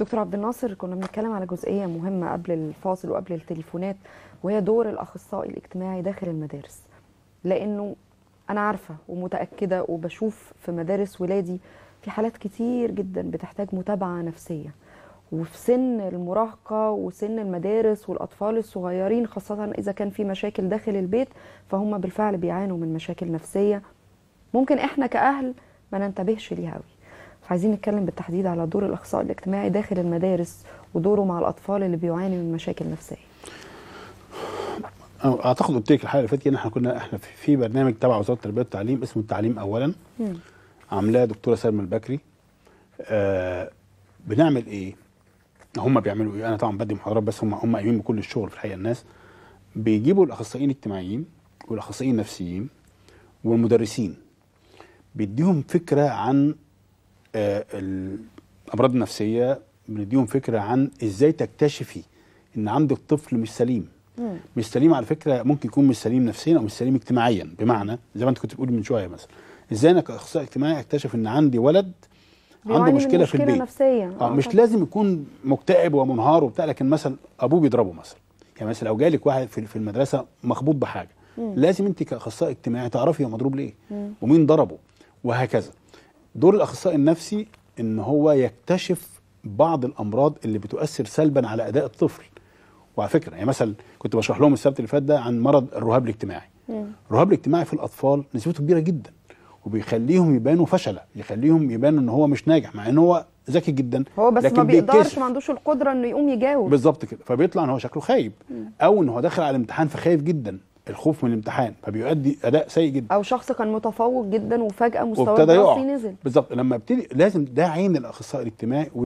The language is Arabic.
دكتور عبد الناصر كنا بنتكلم على جزئيه مهمه قبل الفاصل وقبل التليفونات وهي دور الاخصائي الاجتماعي داخل المدارس لانه انا عارفه ومتاكده وبشوف في مدارس ولادي في حالات كتير جدا بتحتاج متابعه نفسيه وفي سن المراهقة وسن المدارس والأطفال الصغيرين خاصة إذا كان في مشاكل داخل البيت فهم بالفعل بيعانوا من مشاكل نفسية ممكن إحنا كأهل ما ننتبهش ليها أوي فعايزين نتكلم بالتحديد على دور الاخصائي الاجتماعي داخل المدارس ودوره مع الاطفال اللي بيعاني من مشاكل نفسيه اعتقد قلت لك الحلقه اللي فاتت ان احنا كنا احنا في برنامج تبع وزاره التربيه والتعليم اسمه التعليم اولا عاملاه دكتوره سلمى البكري آه بنعمل ايه هم بيعملوا ايه انا طبعا بدي محاضرات بس هم هم قايمين بكل الشغل في الحقيقه الناس بيجيبوا الاخصائيين الاجتماعيين والاخصائيين النفسيين والمدرسين بيديهم فكره عن آه، الامراض النفسيه بنديهم فكره عن ازاي تكتشفي ان عندك طفل مش سليم مم. مش سليم على فكره ممكن يكون مش سليم نفسيا او مش سليم اجتماعيا بمعنى زي ما انت كنت بتقولي من شويه مثلا ازاي انا كاخصائي اجتماعي اكتشف ان عندي ولد عنده مشكله, في البيت نفسيه آه،, اه مش لازم يكون مكتئب ومنهار وبتاع لكن مثلا ابوه بيضربه مثلا يعني مثلا لو جالك واحد في المدرسه مخبوط بحاجه مم. لازم انت كاخصائي اجتماعي تعرفي هو مضروب ليه مم. ومين ضربه وهكذا دور الاخصائي النفسي ان هو يكتشف بعض الامراض اللي بتؤثر سلبا على اداء الطفل وعلى فكره يعني مثلا كنت بشرح لهم السبت اللي فات ده عن مرض الرهاب الاجتماعي الرهاب الاجتماعي في الاطفال نسبته كبيره جدا وبيخليهم يبانوا فشله يخليهم يبانوا ان هو مش ناجح مع ان هو ذكي جدا هو بس لكن ما بيقدرش ما عندوش القدره انه يقوم يجاوب بالظبط كده فبيطلع ان هو شكله خايب مم. او ان هو داخل على الامتحان فخايف جدا الخوف من الامتحان فبيؤدي اداء سيء جدا او شخص كان متفوق جدا وفجاه مستواه الدراسي نزل بالظبط لما ابتدي لازم ده عين الاخصائي الاجتماعي